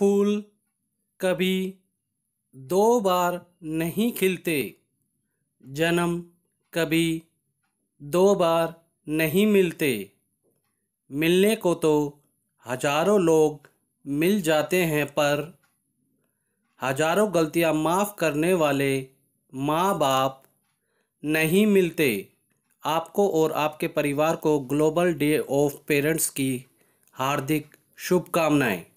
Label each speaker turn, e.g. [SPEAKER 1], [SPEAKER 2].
[SPEAKER 1] फूल कभी दो बार नहीं खिलते जन्म कभी दो बार नहीं मिलते मिलने को तो हजारों लोग मिल जाते हैं पर हजारों गलतियां माफ़ करने वाले माँ बाप नहीं मिलते आपको और आपके परिवार को ग्लोबल डे ऑफ पेरेंट्स की हार्दिक शुभकामनाएं